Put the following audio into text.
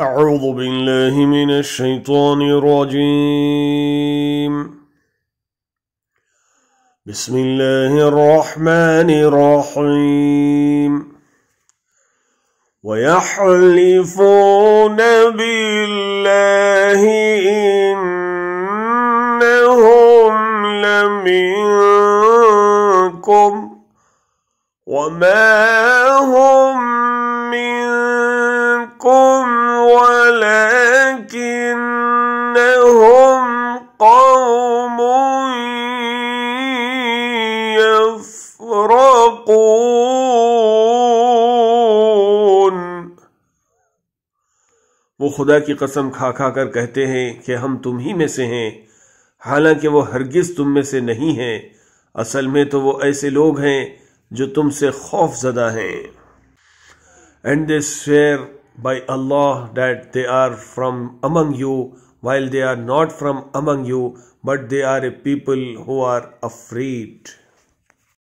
أعوذ بالله من الشيطان الرجيم بسم الله الرحمن الرحيم ويحلفون بالله إنهم لمنكم وما هم منكم वो खुदा की कसम खा खा कर कहते हैं कि हम तुम ही में से हैं हालांकि वो हरगिज तुम में से नहीं है असल में तो वो ऐसे लोग हैं जो तुमसे खौफ जदा हैं and they swear by Allah that they are from among you while they are not from among you, but they are a people who are afraid.